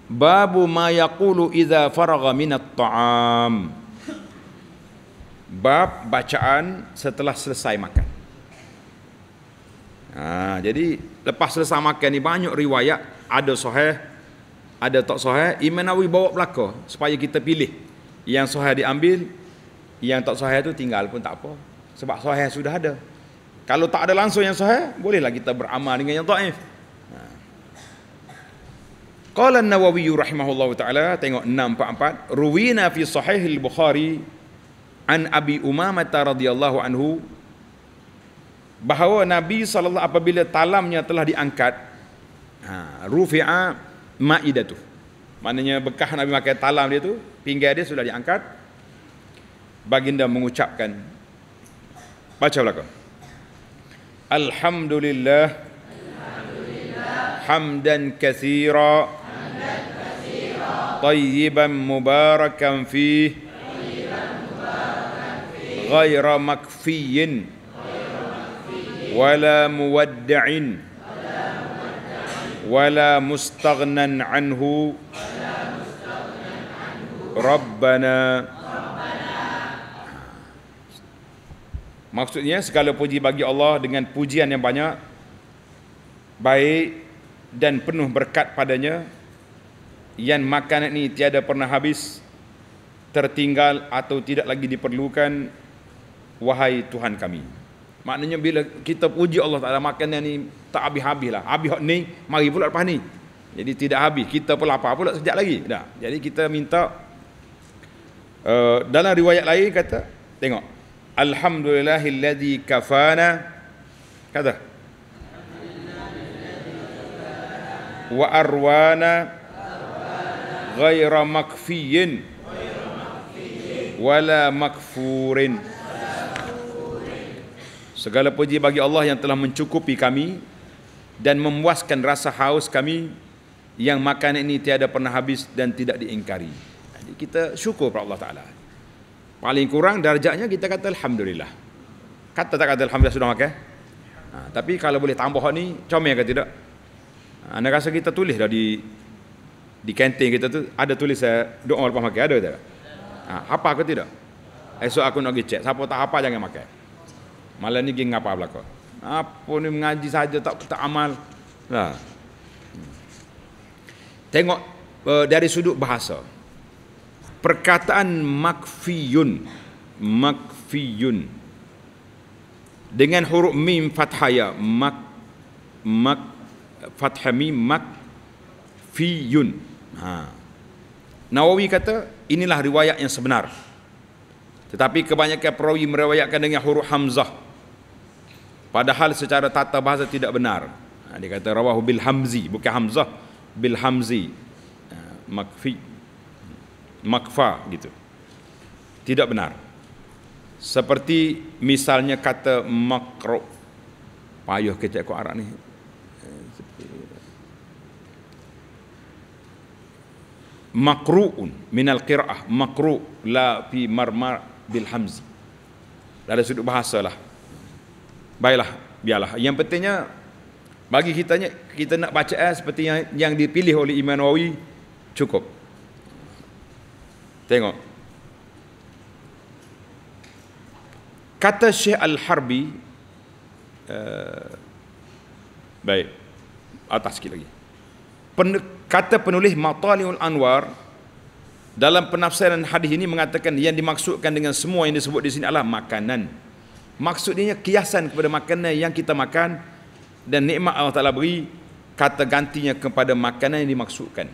S1: Babu ma yaqulu idza faragha min at-ta'am. Bab bacaan setelah selesai makan. Ha, jadi lepas selesai makan ni banyak riwayat ada sahih ada tak sahih Imam Nawawi bawa belaka supaya kita pilih yang sahih diambil yang tak sahih tu tinggal pun tak apa sebab sahih sudah ada kalau tak ada langsung yang sahih bolehlah kita beramal dengan yang dhaif ha. Qala An-Nawawi rahimahullahu taala tengok 644 ruwina fi sahih al-Bukhari an Abi Umamah radhiyallahu anhu bahawa Nabi sallallahu apabila talamnya telah diangkat ha rufi'a ma'idah tu maknanya bekah Nabi pakai talam dia tu pinggir dia sudah diangkat baginda mengucapkan baca belakang Alhamdulillah hamdan kathira tayyiban mubarakan fi ghaira makfiyin ولا مودعين, ولا ولا مستغنا عنه ربنا Maksudnya segala puji bagi Allah dengan pujian yang banyak baik dan penuh berkat padanya yang makanan ini tiada pernah habis tertinggal atau tidak lagi diperlukan wahai Tuhan kami. Maknanya bila kita puji Allah Taala makan yang ni tak habis habis lah Habis hok ni, mari pula lepas ni. Jadi tidak habis. Kita pun lapar pula sejak lagi. Dah. Jadi kita minta uh, dalam riwayat lain kata, tengok. Alhamdulillahilladzi kafana kata wa arwana ghaira makfiyin ولا makfurin Segala puji bagi Allah yang telah mencukupi kami dan memuaskan rasa haus kami yang makan ini tiada pernah habis dan tidak diingkari. Jadi kita syukur kepada Allah Taala. Paling kurang darjatnya kita kata alhamdulillah. Kata tak kata alhamdulillah sudah makan? Ha, tapi kalau boleh tambah ni comel ke tidak? Ha, anda rasa kita tulis dah di di kantin kita tu ada tulis saya eh, doa lepas makan ada tak? Ha, apa ke tidak? Esok aku nak pergi cek. Siapa tak apa jangan makan. Malam ni geng ngapa belaka. Apa ni mengaji saja tak tak amal. Nah. Ha. Tengok uh, dari sudut bahasa. Perkataan makfiyun. Makfiyun. Dengan huruf mim fathaya. Mak. Mak. Fathah mim makfiyun. Ha. Nawawi kata inilah riwayat yang sebenar. Tetapi kebanyakan perawi merewayatkan dengan huruf hamzah. Padahal secara tata bahasa tidak benar. Ha, dia kata rawahu bil hamzi bukan hamzah bil hamzi ha, makfi makfa gitu. Tidak benar. Seperti misalnya kata makro payuh kecek ko arak ni. Eh, Makruun minal qiraah makru la fi marmar bil hamzi. Dari sudut bahasa lah. Baiklah, biarlah. Yang pentingnya bagi kita kita nak baca eh, seperti yang yang dipilih oleh Imam Nawawi cukup. Tengok. Kata Syekh Al-Harbi uh, baik atas sikit lagi. Pen, kata penulis Matalul Anwar dalam penafsiran hadis ini mengatakan yang dimaksudkan dengan semua yang disebut di sini adalah makanan. Maksudnya kiasan kepada makanan yang kita makan dan nikmat Allah Taala beri kata gantinya kepada makanan yang dimaksudkan.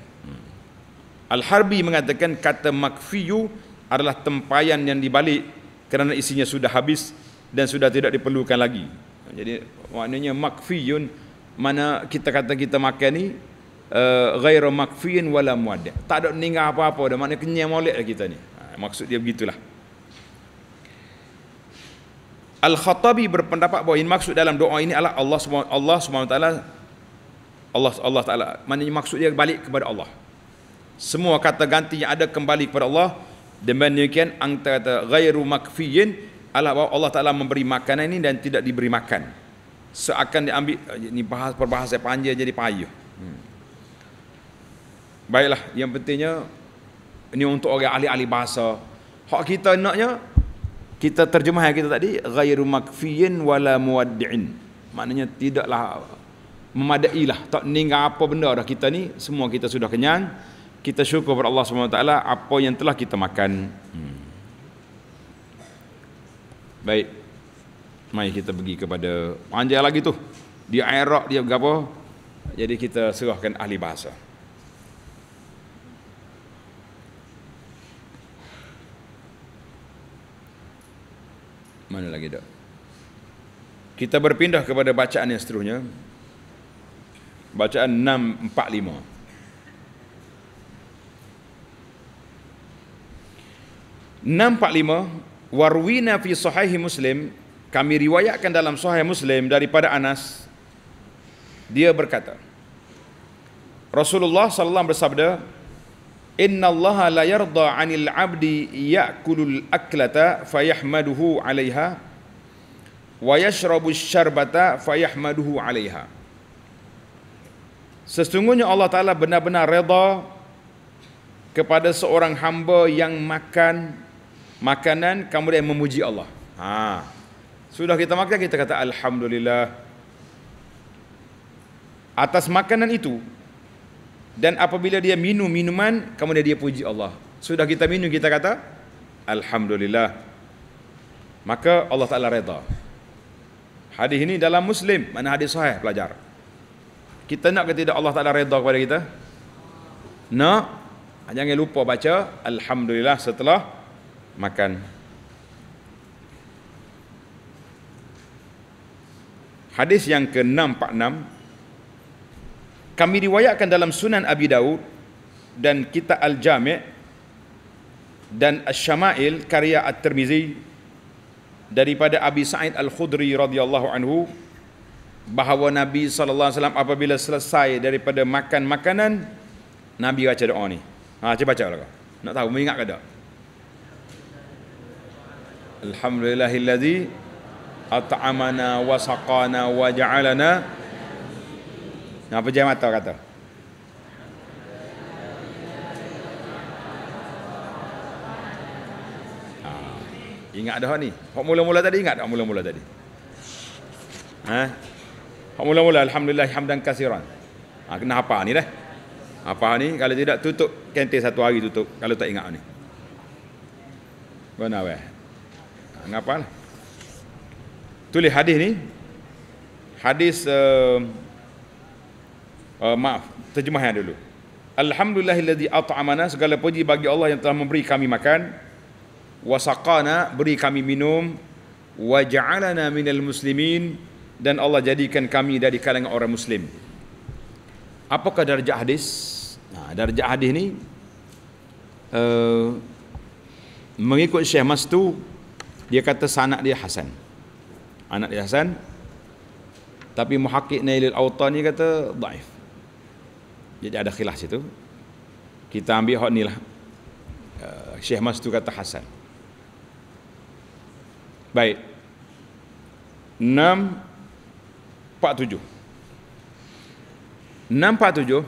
S1: Al-Harbi mengatakan kata makfiyu adalah tempayan yang dibalik kerana isinya sudah habis dan sudah tidak diperlukan lagi. Jadi maknanya makfiyun mana kita kata kita makan ni uh, eh, ghairu makfiyin wala muadda. Tak ada ninggal apa-apa dah makna kenyang molek lah kita ni. Ha, maksud dia begitulah. Al-Khattabi berpendapat bahawa ini maksud dalam doa ini adalah Allah SWT Allah SWT Allah Allah Taala maknanya maksud dia balik kepada Allah. Semua kata ganti yang ada kembali kepada Allah. Demikian antara kata ghairu makfiyin adalah bahawa Allah Taala memberi makanan ini dan tidak diberi makan. Seakan diambil eh, ini bahas perbahasan panjang jadi payah. Hmm. Baiklah, yang pentingnya ini untuk orang ahli-ahli bahasa. Hak kita naknya kita terjemah kita tadi ghairu makfiyin wala muwaddi'in maknanya tidaklah memadailah tak ninggal apa benda dah kita ni semua kita sudah kenyang kita syukur kepada Allah Subhanahu taala apa yang telah kita makan hmm. baik mai kita pergi kepada panjang lagi tu dia airak dia apa jadi kita serahkan ahli bahasa Mana lagi dah? Kita berpindah kepada bacaan yang seterusnya. Bacaan 645. 645 warwina fi sahih Muslim kami riwayatkan dalam sahih Muslim daripada Anas dia berkata Rasulullah sallallahu alaihi wasallam bersabda Inna Allah la yarda anil abdi ya'kulul aklata fayahmaduhu alaiha wa yashrabu syarbata fayahmaduhu alaiha Sesungguhnya Allah Ta'ala benar-benar reda kepada seorang hamba yang makan makanan kemudian memuji Allah. Ha. Sudah kita makan kita kata alhamdulillah. Atas makanan itu dan apabila dia minum minuman kemudian dia puji Allah sudah kita minum kita kata alhamdulillah maka Allah taala redha hadis ini dalam muslim mana hadis sahih pelajar kita nak ke tidak Allah taala redha kepada kita nak ah, jangan lupa baca alhamdulillah setelah makan hadis yang ke-646 kami riwayatkan dalam Sunan Abi Daud dan kitab Al-Jami' dan Asy-Syama'il karya At-Tirmizi daripada Abi Sa'id Al-Khudri radhiyallahu anhu bahawa Nabi sallallahu alaihi wasallam apabila selesai daripada makan makanan Nabi baca doa ni. Ha, cuba baca lah kau. Nak tahu mengingat ke tak? Alhamdulillahillazi at'amana wa saqana wa ja'alana nak pejam mata kata. Ha. Ingat dah ni. Hak mula-mula tadi ingat tak mula-mula tadi? Ha? Hak mula-mula alhamdulillah hamdan kasiran. Ha, kena apa ni dah? Apa ni kalau tidak tutup kantin satu hari tutup kalau tak ingat ni. Mana weh? Ha, ngapa lah? Tulis hadis ni. Hadis uh, uh, maaf terjemahnya dulu alhamdulillahillazi at'amana segala puji bagi Allah yang telah memberi kami makan wasaqana beri kami minum waja'alana minal muslimin dan Allah jadikan kami dari kalangan orang muslim apakah darjah hadis nah darjah hadis ni uh, mengikut Syekh Mastu dia kata sanak dia Hasan anak dia Hasan tapi muhakik Nailil Awta ni kata daif jadi ada khilaf situ kita ambil hak nilah uh, eh, Syekh Mas tu kata hasan baik 647 647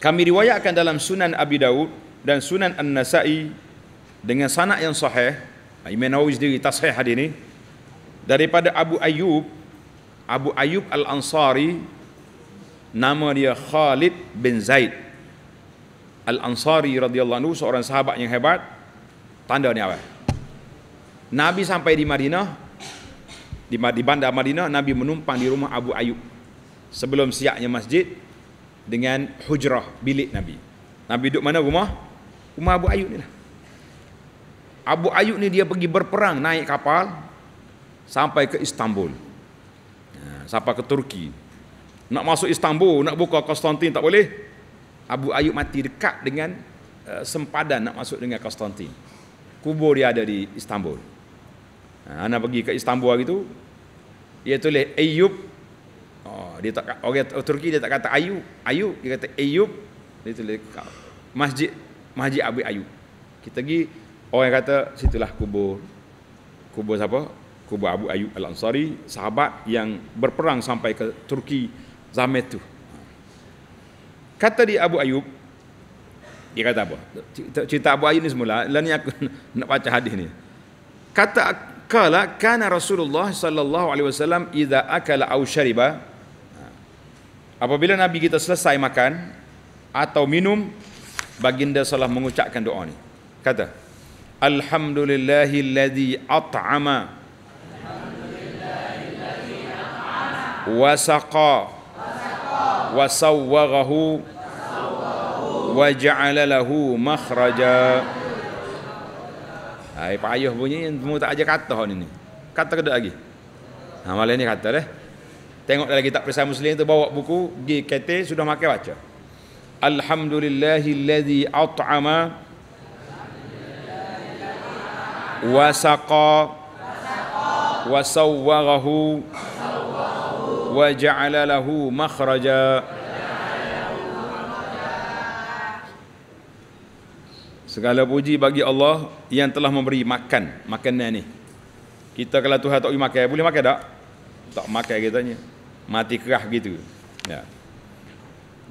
S1: kami riwayatkan dalam sunan Abi Dawud dan sunan An-Nasa'i dengan sanak yang sahih ha, Imam Nawawi sendiri tasheh hadis ini daripada Abu Ayyub Abu Ayyub Al-Ansari nama dia Khalid bin Zaid Al Ansari radhiyallahu anhu seorang sahabat yang hebat tanda ni apa Nabi sampai di Madinah di di bandar Madinah Nabi menumpang di rumah Abu Ayub sebelum siaknya masjid dengan hujrah bilik Nabi Nabi duduk mana rumah rumah Abu Ayub ni lah Abu Ayub ni dia pergi berperang naik kapal sampai ke Istanbul ha, sampai ke Turki nak masuk Istanbul, nak buka Konstantin tak boleh. Abu Ayub mati dekat dengan uh, sempadan nak masuk dengan Konstantin. Kubur dia ada di Istanbul. Ha, nak pergi ke Istanbul hari tu, dia tulis Ayub. Oh, ha, dia tak, orang Turki dia tak kata Ayub. Ayub, dia kata Ayub. Dia tulis Masjid, Masjid Abu Ayub. Kita pergi, orang kata situlah kubur. Kubur siapa? Kubur Abu Ayub Al-Ansari, sahabat yang berperang sampai ke Turki zaman tu. Kata di Abu Ayub, dia kata apa? Cerita Abu Ayub ni semula, lah aku nak baca hadis ni. Kata kala kana Rasulullah sallallahu alaihi wasallam idza akala aw shariba apabila nabi kita selesai makan atau minum baginda salah mengucapkan doa ni kata alhamdulillahi alladhi at'ama alhamdulillahi at'ama wa wasawwaghahu wa ja'ala lahu makhraja Hai payah bunyi semua tak ajar kata ni ni. Kata kedak lagi. Ha malam ni kata deh. Tengok dalam kitab Persan Muslim tu bawa buku gi kete sudah makan baca. Alhamdulillahillazi at'ama wa saqa wa sawwaghahu wa ja'ala lahu makhraja Segala puji bagi Allah yang telah memberi makan, makanan ni. Kita kalau Tuhan tak boleh makan, boleh makan tak? Tak makan katanya. Mati kerah gitu. Ya.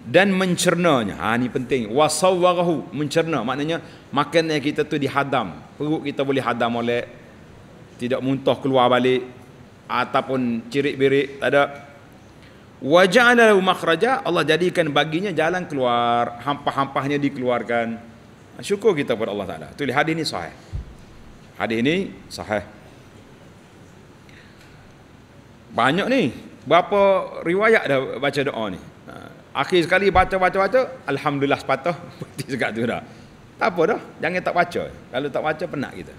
S1: Dan mencernanya. Ha ni penting. Wasawwarahu mencerna maknanya makanan kita tu dihadam. Perut kita boleh hadam oleh tidak muntah keluar balik ataupun cirik-birik tak ada wa ja'ala lahu makhraja Allah jadikan baginya jalan keluar hampah hampahnya dikeluarkan syukur kita kepada Allah Taala tu hadis ini sahih hadis ini sahih banyak ni berapa riwayat dah baca doa ni ha. akhir sekali baca-baca-baca alhamdulillah sepatah putih sekat tu dah tak apa dah jangan tak baca kalau tak baca penat kita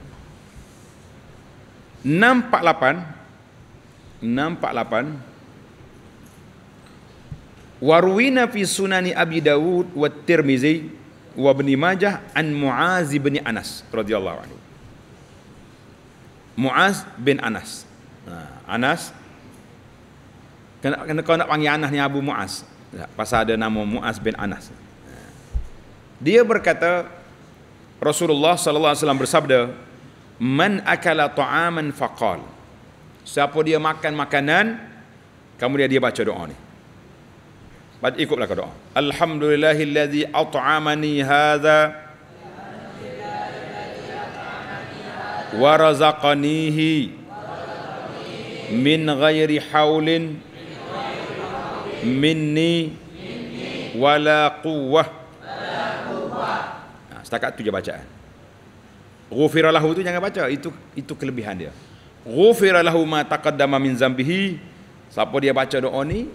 S1: 648 648 Waruina fi sunani Abi Dawud wa Tirmizi wa Ibn Majah an Muaz bin Anas radhiyallahu anhu. Muaz bin Anas. Ha, Anas kena kena kau nak panggil Anas ni Abu Muaz. Ya, pasal ada nama Muaz bin Anas. Ha. Dia berkata Rasulullah sallallahu alaihi wasallam bersabda, "Man akala ta'aman faqal." Siapa dia makan makanan, kamu dia dia baca doa ni. Baca ikutlah kau doa. Alhamdulillahillazi at'amani hadza wa razaqanihi min ghairi haulin minni wala quwwah nah, setakat tu je bacaan ghufiralahu tu jangan baca itu itu kelebihan dia ghufiralahu ma taqaddama min zambihi siapa dia baca doa ni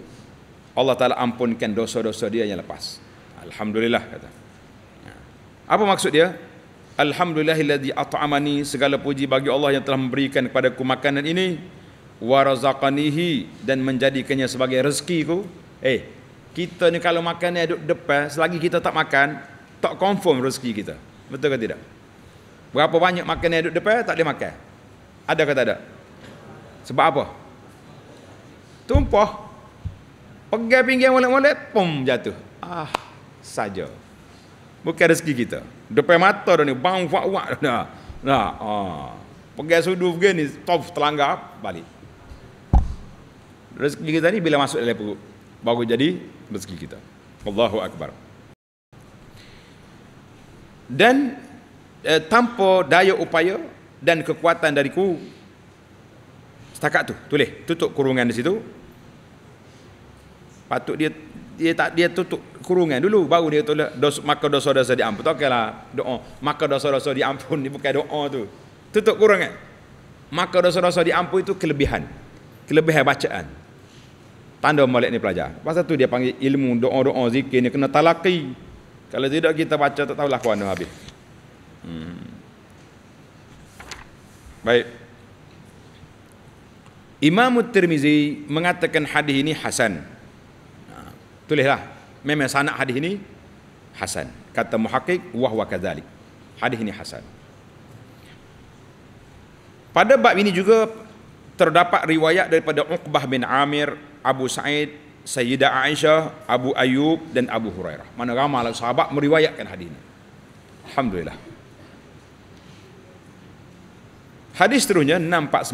S1: Allah Ta'ala ampunkan dosa-dosa dia yang lepas. Alhamdulillah kata. Ya. Apa maksud dia? Alhamdulillahilladzi at'amani segala puji bagi Allah yang telah memberikan kepada ku makanan ini wa dan menjadikannya sebagai ku. Eh, kita ni kalau makan ni duduk depan, selagi kita tak makan, tak confirm rezeki kita. Betul ke tidak? Berapa banyak makan yang duduk depan, tak boleh makan. Ada ke tak ada? Sebab apa? Tumpah. Pegang pinggang molek-molek, pum jatuh. Ah, saja. Bukan rezeki kita. Depan mata dah ni, bang wak wak dah. Nah, ah. Pegang sudu begini, tof terlanggar, balik. Rezeki kita ni bila masuk dalam perut, baru jadi rezeki kita. Allahu Akbar. Dan eh, tanpa daya upaya dan kekuatan dariku, setakat tu, tulis, tutup kurungan di situ, patut dia dia tak dia tutup kurungan dulu baru dia tolak dos, maka dosa-dosa diampun tak okeylah doa maka dosa-dosa diampun ni bukan doa tu tutup kurungan maka dosa-dosa diampun itu kelebihan kelebihan bacaan tanda molek ni pelajar pasal tu dia panggil ilmu doa-doa zikir ni kena talaki kalau tidak kita baca tak tahulah kau habis hmm. baik Imam Tirmizi mengatakan hadis ini hasan tulislah memang sanad hadis ini hasan kata muhaqqiq wa huwa kadzalik hadis ini hasan pada bab ini juga terdapat riwayat daripada Uqbah bin Amir, Abu Sa'id, Sayyidah Aisyah, Abu Ayub dan Abu Hurairah. Mana ramai lah sahabat meriwayatkan hadis ini. Alhamdulillah. Hadis seterusnya 649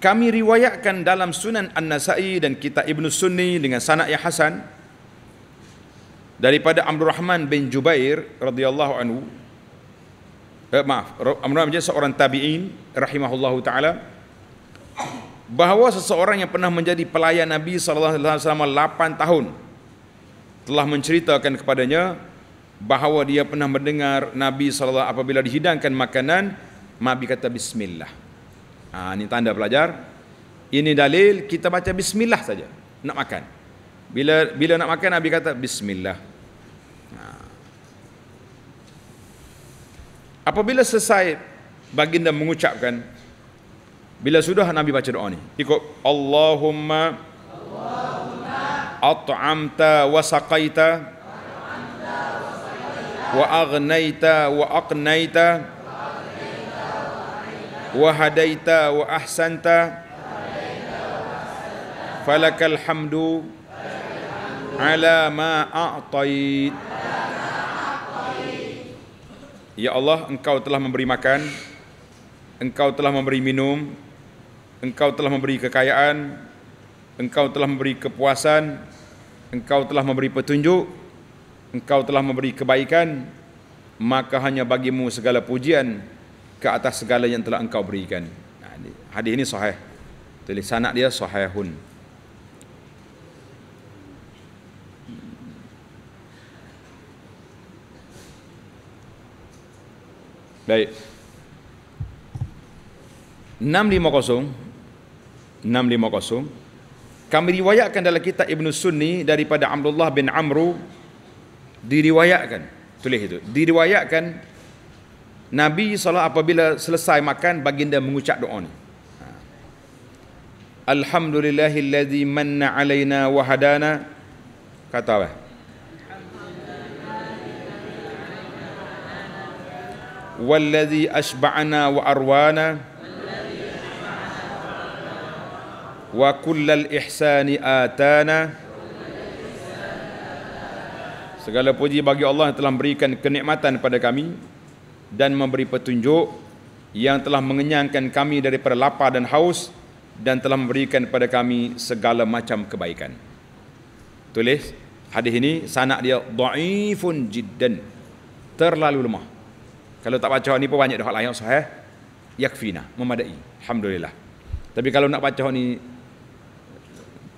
S1: kami riwayatkan dalam Sunan An-Nasa'i dan kitab Ibn Sunni dengan sanad yang hasan daripada Abdul Rahman bin Jubair radhiyallahu anhu eh, maaf Abdul Rahman bin seorang tabi'in rahimahullahu taala bahawa seseorang yang pernah menjadi pelayan Nabi sallallahu alaihi wasallam selama 8 tahun telah menceritakan kepadanya bahawa dia pernah mendengar Nabi sallallahu apabila dihidangkan makanan Nabi kata bismillah Ha, ini tanda pelajar. Ini dalil kita baca bismillah saja nak makan. Bila bila nak makan Nabi kata bismillah. Ha. Apabila selesai baginda mengucapkan bila sudah Nabi baca doa ni ikut Allahumma Allahumma at'amta wa saqaita wa aghnaita wa aqnaita wa hadaita wa ahsanta falakal hamdu ala ma a'tait ya allah engkau telah memberi makan engkau telah memberi minum engkau telah memberi kekayaan engkau telah memberi kepuasan engkau telah memberi petunjuk engkau telah memberi kebaikan maka hanya bagimu segala pujian ke atas segala yang telah engkau berikan. Ha, hadis ini sahih. Tulis sanak dia sahihun. Baik. 650 650 kami riwayatkan dalam kitab Ibnu Sunni daripada Abdullah bin Amru diriwayatkan tulis itu diriwayatkan Nabi SAW apabila selesai makan baginda mengucap doa ni. Ha. Alhamdulillahillazi manna alaina wa hadana. Kata apa? والذي أشبعنا وأروانا وكل الإحسان آتانا segala puji bagi Allah yang telah berikan kenikmatan kepada kami dan memberi petunjuk yang telah mengenyangkan kami daripada lapar dan haus dan telah memberikan kepada kami segala macam kebaikan. Tulis hadis ini sanad dia dhaifun jiddan terlalu lemah. Kalau tak baca ni pun banyak dah lain sahih eh? yakfina memadai. Alhamdulillah. Tapi kalau nak baca ni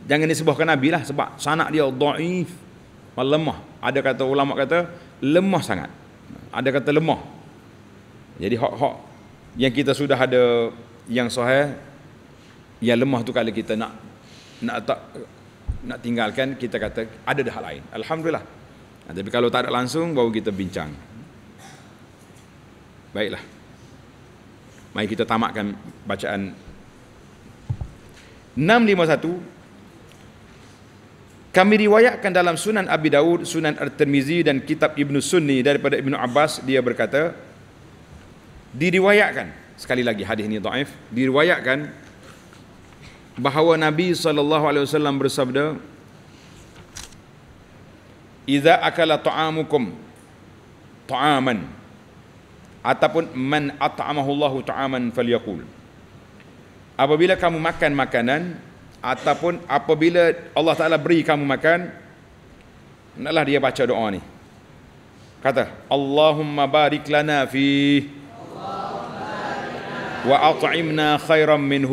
S1: jangan disebutkan nabi lah sebab sanad dia dhaif melemah. Ada kata ulama kata lemah sangat. Ada kata lemah jadi hak-hak yang kita sudah ada yang sahih yang lemah tu kalau kita nak nak tak nak tinggalkan kita kata ada dah hal lain. Alhamdulillah. Nah, ha, tapi kalau tak ada langsung baru kita bincang. Baiklah. Mari kita tamatkan bacaan 651 Kami riwayatkan dalam Sunan Abi Daud, Sunan At-Tirmizi dan kitab Ibnu Sunni daripada Ibnu Abbas dia berkata, diriwayatkan sekali lagi hadis ini dhaif diriwayatkan bahawa Nabi sallallahu alaihi wasallam bersabda Iza akala ta'amukum ta'aman ataupun man at'amahu Allah ta'aman falyakul Apabila kamu makan makanan ataupun apabila Allah Taala beri kamu makan hendaklah dia baca doa ni kata Allahumma barik lana fi وَأَطْعِمْنَا خَيْرًا مِنْهُ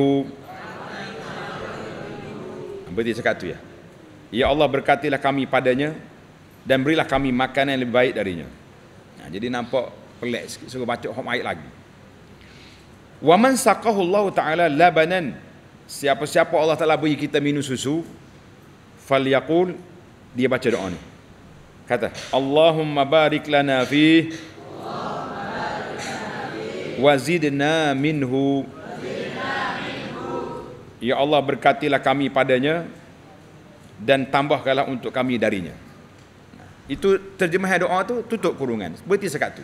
S1: Berarti cakap tu ya. Ya Allah berkatilah kami padanya dan berilah kami makanan yang lebih baik darinya. Ya, jadi nampak pelik sikit suruh baca hukum ayat lagi. Wa man saqahu Allah Taala labanan siapa-siapa Allah Taala bagi kita minum susu falyaqul dia baca doa ni. Kata Allahumma barik lana fi wazidna minhu ya Allah berkatilah kami padanya dan tambahkanlah untuk kami darinya itu terjemahan doa tu tutup kurungan berarti sekat tu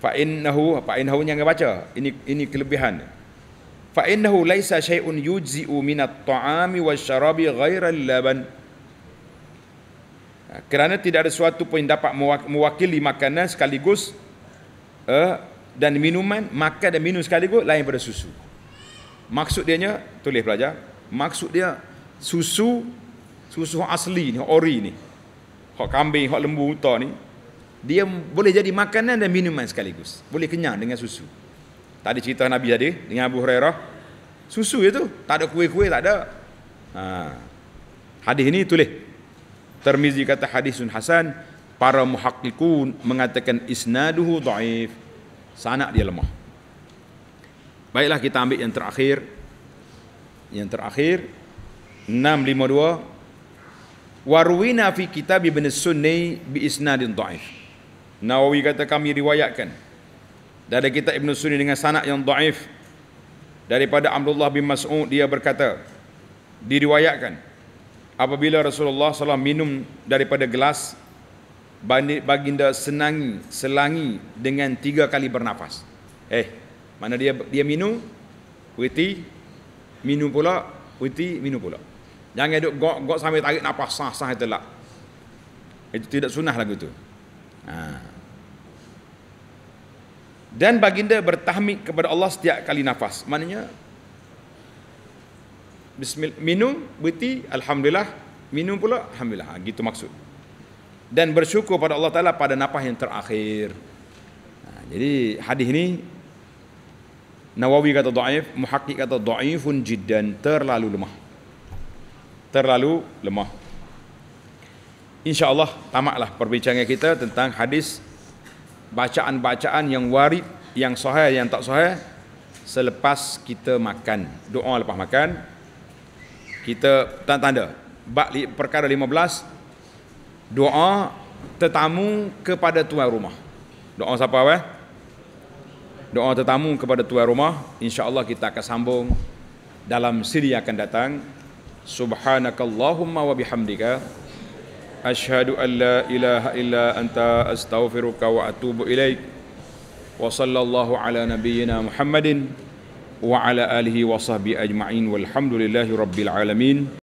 S1: fa innahu apa innahu yang baca ini ini kelebihan fa innahu laisa shay'un yujzi'u min at-ta'ami wasyarabi ghaira al-laban kerana tidak ada sesuatu pun yang dapat mewakili makanan sekaligus uh, dan minuman makan dan minum sekali sekaligus lain pada susu maksud dia nya, tulis pelajar maksud dia susu susu asli ni ori ni hak kambing hak lembu unta ni dia boleh jadi makanan dan minuman sekaligus boleh kenyang dengan susu tadi cerita nabi tadi dengan Abu Hurairah susu je tu tak ada kuih-kuih tak ada ha. hadis ni tulis Termizi kata hadisun hasan para muhakkikun mengatakan isnaduhu dhaif sana dia lemah. Baiklah kita ambil yang terakhir. Yang terakhir 652 Warwina fi kitab Ibn Sunni bi isnadin dhaif. Nawawi kata kami riwayatkan dari kita Ibn Sunni dengan sanad yang dhaif daripada Abdullah bin Mas'ud dia berkata diriwayatkan apabila Rasulullah sallallahu minum daripada gelas baginda senangi selangi dengan tiga kali bernafas eh mana dia dia minum witi minum pula witi minum pula jangan duk gok gok sambil tarik nafas sah sah itu lah itu tidak sunnah lagu tu ha. dan baginda bertahmid kepada Allah setiap kali nafas maknanya bismillah minum witi alhamdulillah minum pula alhamdulillah ha, gitu maksud dan bersyukur pada Allah Taala pada nafas yang terakhir. Nah, jadi hadis ini Nawawi kata dhaif, Muhaqqiq kata dhaifun jiddan, terlalu lemah. Terlalu lemah. Insya-Allah tamatlah perbincangan kita tentang hadis bacaan-bacaan yang warid, yang sahih, yang tak sahih selepas kita makan. Doa lepas makan kita tanda-tanda. Bab perkara 15 doa tetamu kepada tuan rumah. Doa siapa weh? Doa tetamu kepada tuan rumah, insya-Allah kita akan sambung dalam siri yang akan datang. Subhanakallahumma wa bihamdika asyhadu an la ilaha illa anta astaghfiruka wa atubu ilaik. Wa sallallahu ala nabiyyina Muhammadin wa ala alihi wa sahbihi ajma'in walhamdulillahi rabbil alamin.